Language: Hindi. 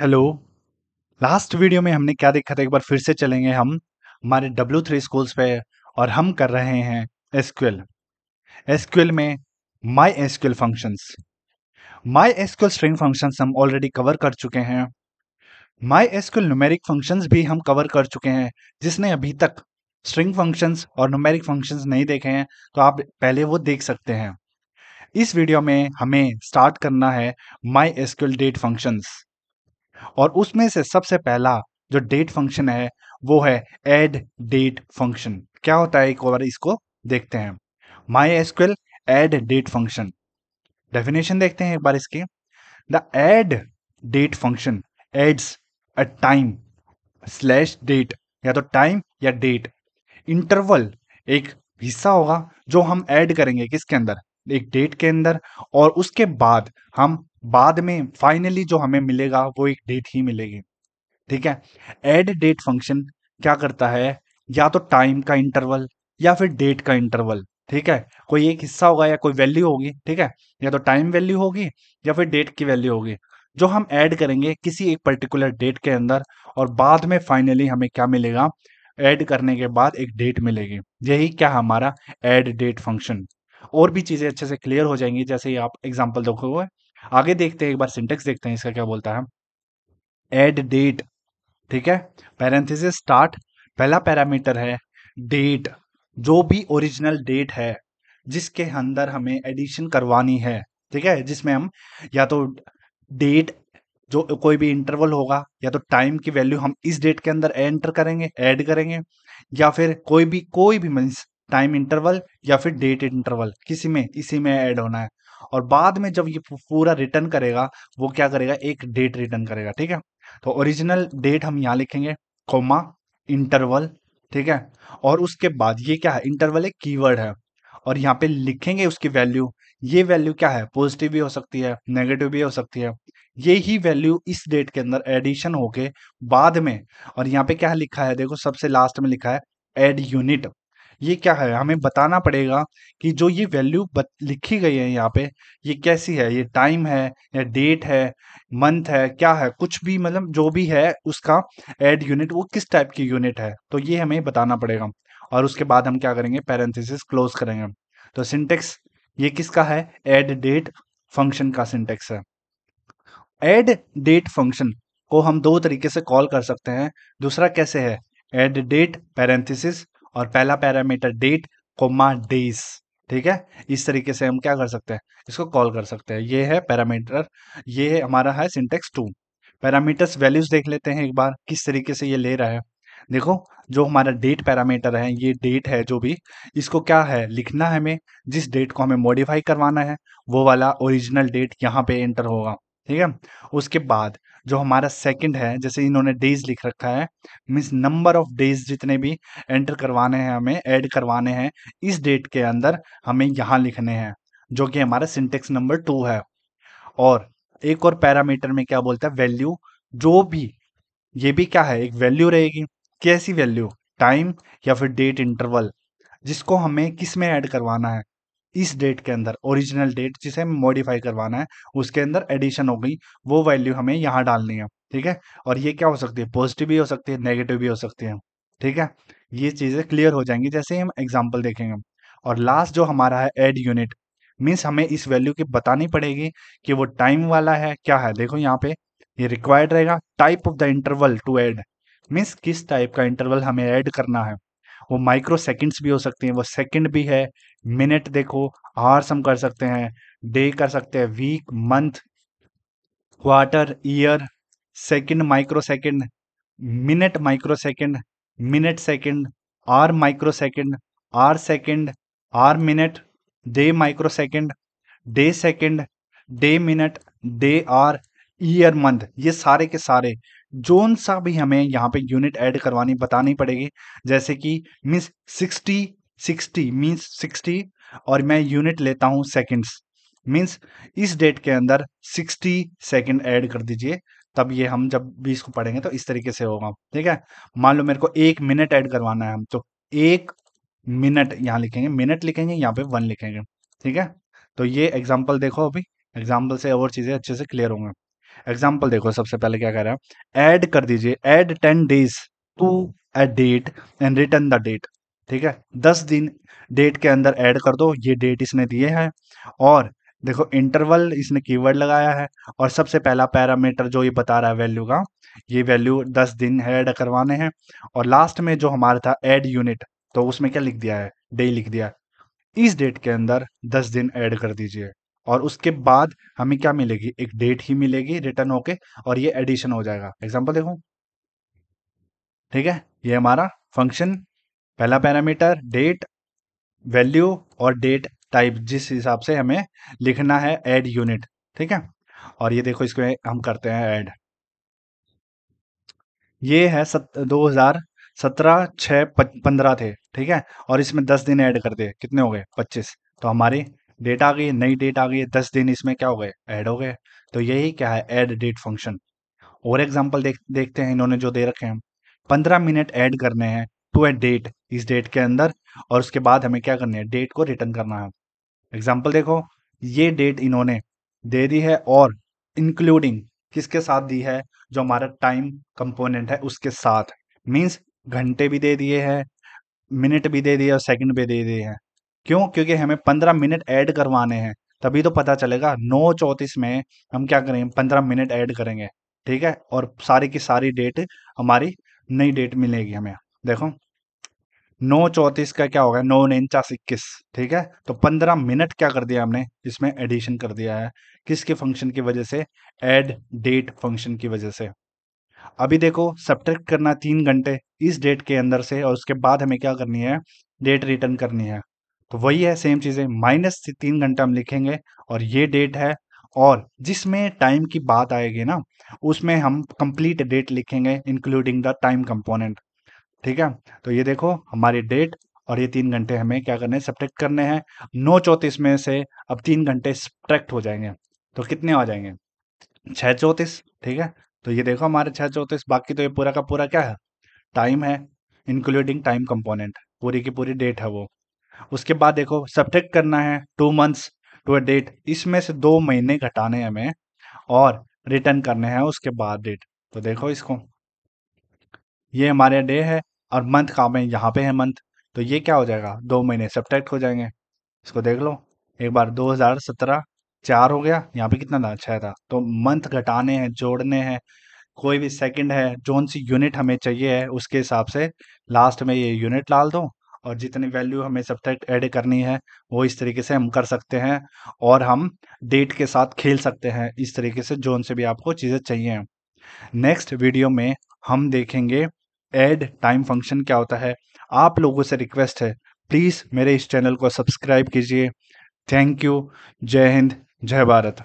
हेलो लास्ट वीडियो में हमने क्या देखा था एक बार फिर से चलेंगे हम हमारे डब्ल्यू थ्री स्कूल्स पे और हम कर रहे हैं एसक्यूएल एसक्यूएल में MySQL functions MySQL string functions हम ऑलरेडी कवर कर चुके हैं माई एसक्यूएल न्यूमेरिक फंक्शंस भी हम कवर कर चुके हैं जिसने अभी तक स्ट्रिंग फंक्शंस और न्यूमेरिक फंक्शंस नहीं देखे हैं तो आप पहले वो देख सकते हैं इस वीडियो में हमें स्टार्ट करना है माई एसक्यूएल डेट फंक्शंस और उसमें से सबसे पहला जो डेट फंक्शन है वो है एड डेट फंक्शन क्या होता है एक बार इसको देखते हैं MySQL add date function definition देखते हैं एक बार इसके the add date function adds a time slash date या तो टाइम या डेट इंटरवल एक हिस्सा होगा जो हम ऐड करेंगे किसके अंदर एक डेट के अंदर और उसके बाद हम बाद में फाइनली जो हमें मिलेगा वो एक डेट ही मिलेगी ठीक है एड डेट फंक्शन क्या करता है या तो टाइम का इंटरवल या फिर डेट का इंटरवल ठीक है कोई एक हिस्सा होगा या कोई वैल्यू होगी ठीक है या तो टाइम वैल्यू होगी या फिर डेट की वैल्यू होगी जो हम ऐड करेंगे किसी एक पर्टिकुलर डेट के अंदर और बाद में फाइनली हमें क्या मिलेगा ऐड करने के बाद एक डेट मिलेगी यही क्या हमारा ऐड डेट फंक्शन और भी चीज़ें अच्छे से क्लियर हो जाएंगी जैसे ही आप एग्जाम्पल देखोगे आगे देखते हैं एक बार सिंटेक्स देखते हैं इसका क्या बोलता है एड डेट ठीक है पैरेंथिस स्टार्ट पहला पैरामीटर है डेट जो भी ओरिजिनल डेट है जिसके अंदर हमें एडिशन करवानी है ठीक है जिसमें हम या तो डेट जो कोई भी इंटरवल होगा या तो टाइम की वैल्यू हम इस डेट के अंदर एंटर करेंगे ऐड करेंगे या फिर कोई भी कोई भी मीन्स टाइम इंटरवल या फिर डेट इंटरवल किसी में इसी में ऐड होना है और बाद में जब ये पूरा रिटर्न करेगा वो क्या करेगा एक डेट रिटर्न करेगा ठीक है तो ओरिजिनल डेट हम यहाँ लिखेंगे कोमा इंटरवल ठीक है और उसके बाद ये क्या है इंटरवल एक कीवर्ड है और यहाँ पे लिखेंगे उसकी वैल्यू ये वैल्यू क्या है पॉजिटिव भी हो सकती है नेगेटिव भी हो सकती है ये ही वैल्यू इस डेट के अंदर एडिशन होके बाद में और यहाँ पे क्या लिखा है देखो सबसे लास्ट में लिखा है एड यूनिट ये क्या है हमें बताना पड़ेगा कि जो ये वैल्यू लिखी गई है यहाँ पे ये कैसी है ये टाइम है या डेट है मंथ है क्या है कुछ भी मतलब जो भी है उसका एड यूनिट वो किस टाइप की यूनिट है तो ये हमें बताना पड़ेगा और उसके बाद हम क्या करेंगे पैरेंथिस क्लोज करेंगे तो सिंटेक्स ये किसका है एड डेट फंक्शन का सिंटेक्स है एड डेट फंक्शन को हम दो तरीके से कॉल कर सकते हैं दूसरा कैसे है एड डेट पैरेंथिस और पहला पैरामीटर डेट कोमा डेज ठीक है इस तरीके से हम क्या कर सकते हैं इसको कॉल कर सकते हैं ये है पैरामीटर ये हमारा है सिंटेक्स टू पैरामीटर्स वैल्यूज देख लेते हैं एक बार किस तरीके से ये ले रहा है देखो जो हमारा डेट पैरामीटर है ये डेट है जो भी इसको क्या है लिखना है हमें जिस डेट को हमें मॉडिफाई करवाना है वो वाला ओरिजिनल डेट यहाँ पे एंटर होगा ठीक है उसके बाद जो हमारा सेकंड है जैसे इन्होंने डेज लिख रखा है मीन्स नंबर ऑफ डेज जितने भी एंटर करवाने हैं हमें ऐड करवाने हैं इस डेट के अंदर हमें यहाँ लिखने हैं जो कि हमारा सिंटेक्स नंबर टू है और एक और पैरामीटर में क्या बोलता है वैल्यू जो भी ये भी क्या है एक वैल्यू रहेगी कैसी वैल्यू टाइम या फिर डेट इंटरवल जिसको हमें किस में ऐड करवाना है इस डेट के अंदर ओरिजिनल डेट जिसे हमें मॉडिफाई करवाना है उसके अंदर एडिशन हो गई वो वैल्यू हमें यहाँ डालनी है ठीक है और ये क्या हो सकती है पॉजिटिव भी हो सकती है नेगेटिव भी हो सकती है ठीक है ये चीज़ें क्लियर हो जाएंगी जैसे हम एग्जाम्पल देखेंगे और लास्ट जो हमारा है एड यूनिट मीन्स हमें इस वैल्यू की बतानी पड़ेगी कि वो टाइम वाला है क्या है देखो यहाँ पे ये रिक्वायर्ड रहेगा type of the interval to add means किस टाइप का इंटरवल हमें ऐड करना है वो माइक्रो सेकेंड्स भी हो सकती हैं वो सेकेंड भी है मिनट देखो आर्स हम कर सकते हैं डे कर सकते हैं week month quarter year second microsecond minute microsecond minute second or microsecond or second or minute day microsecond day second day minute day or year month ये सारे के सारे जोन सा भी हमें यहाँ पे यूनिट ऐड करवानी बतानी पड़ेगी जैसे कि means sixty sixty means sixty और मैं यूनिट लेता हूँ सेकेंड्स मीन्स इस डेट के अंदर 60 सेकेंड ऐड कर दीजिए तब ये हम जब भी इसको पढ़ेंगे तो इस तरीके से होगा ठीक है मान लो मेरे को एक मिनट ऐड करवाना है हम तो एक मिनट यहाँ लिखेंगे मिनट लिखेंगे यहाँ पे वन लिखेंगे ठीक है तो ये एग्जाम्पल देखो अभी एग्जाम्पल से और चीज़ें अच्छे से क्लियर होंगे एग्जाम्पल देखो सबसे पहले क्या कह रहा है एड कर दीजिए add ten days to a date and return the date ठीक है दस दिन डेट के अंदर ऐड कर दो ये डेट इसने दिए हैं और देखो इंटरवल इसने कीवर्ड लगाया है और सबसे पहला पैरामीटर जो ये बता रहा है वैल्यू का ये वैल्यू दस दिन ऐड करवाने हैं और लास्ट में जो हमारा था ऐड यूनिट तो उसमें क्या लिख दिया है डे लिख दिया इस डेट के अंदर दस दिन ऐड कर दीजिए और उसके बाद हमें क्या मिलेगी एक डेट ही मिलेगी रिटर्न होके और ये एडिशन हो जाएगा एग्जाम्पल देखो ठीक है ये हमारा फंक्शन पहला पैरामीटर डेट वैल्यू और डेट टाइप जिस हिसाब से हमें लिखना है एड यूनिट ठीक है और ये देखो इसमें हम करते हैं एड ये है सत, दो हजार सत्रह छ पंद्रह थे ठीक है और इसमें दस दिन ऐड कर दे कितने हो गए पच्चीस तो हमारी डेट आ गई नई डेट आ गई दस दिन इसमें क्या हो गए ऐड हो गए तो यही क्या है ऐड डेट फंक्शन और एग्जाम्पल देख देखते हैं इन्होंने जो दे रखे हैं पंद्रह मिनट ऐड करने हैं टू ए डेट इस डेट के अंदर और उसके बाद हमें क्या करना है डेट को रिटर्न करना है एग्जाम्पल देखो ये डेट इन्होंने दे दी है और इंक्लूडिंग किसके साथ दी है जो हमारा टाइम कंपोनेंट है उसके साथ मीन्स घंटे भी दे दिए हैं मिनट भी दे दिए और सेकंड भी दे दिए हैं क्यों क्योंकि हमें पंद्रह मिनट ऐड करवाने हैं तभी तो पता चलेगा नौ चौंतीस में हम क्या करेंगे पंद्रह मिनट ऐड करेंगे ठीक है और सारी की सारी डेट हमारी नई डेट मिलेगी हमें देखो नौ चौंतीस का क्या होगा नौ उनचास इक्कीस ठीक है तो पंद्रह मिनट क्या कर दिया हमने इसमें एडिशन कर दिया है किसके फंक्शन की वजह से एड डेट फंक्शन की वजह से अभी देखो सब्ट्रैक्ट करना तीन घंटे इस डेट के अंदर से और उसके बाद हमें क्या करनी है डेट रिटर्न करनी है तो वही है सेम चीज़ें माइनस से तीन घंटा हम लिखेंगे और ये डेट है और जिसमें टाइम की बात आएगी ना उसमें हम कंप्लीट डेट लिखेंगे इंक्लूडिंग द टाइम कंपोनेंट ठीक है तो ये देखो हमारी डेट और ये तीन घंटे हमें क्या करने हैं सब्ट्रैक्ट करने हैं नौ चौंतीस में से अब तीन घंटे सब्ट्रैक्ट हो जाएंगे तो कितने आ जाएंगे छः चौंतीस ठीक है तो ये देखो हमारे छः चौंतीस बाकी तो ये पूरा का पूरा क्या है टाइम है इंक्लूडिंग टाइम कंपोनेंट पूरी की पूरी डेट है वो उसके बाद देखो सब्टेक्ट करना है two months to a date इसमें से दो महीने घटाने हमें और रिटर्न करने हैं उसके बाद डेट तो देखो इसको ये हमारे डे है और मंथ काम है यहाँ पे है मंथ तो ये क्या हो जाएगा दो महीने सब्टेक्ट हो जाएंगे इसको देख लो एक बार 2017 चार हो गया यहाँ पे कितना था अच्छा था तो मंथ घटाने हैं जोड़ने हैं कोई भी सेकंड है जोन सी यूनिट हमें चाहिए है उसके हिसाब से लास्ट में ये यूनिट डाल दो और जितनी वैल्यू हमें सब्ट्रैक्ट ऐड करनी है वो इस तरीके से हम कर सकते हैं और हम डेट के साथ खेल सकते हैं इस तरीके से जोन से भी आपको चीज़ें चाहिए नेक्स्ट वीडियो में हम देखेंगे एड टाइम फंक्शन क्या होता है आप लोगों से रिक्वेस्ट है प्लीज़ मेरे इस चैनल को सब्सक्राइब कीजिए थैंक यू जय हिंद जय भारत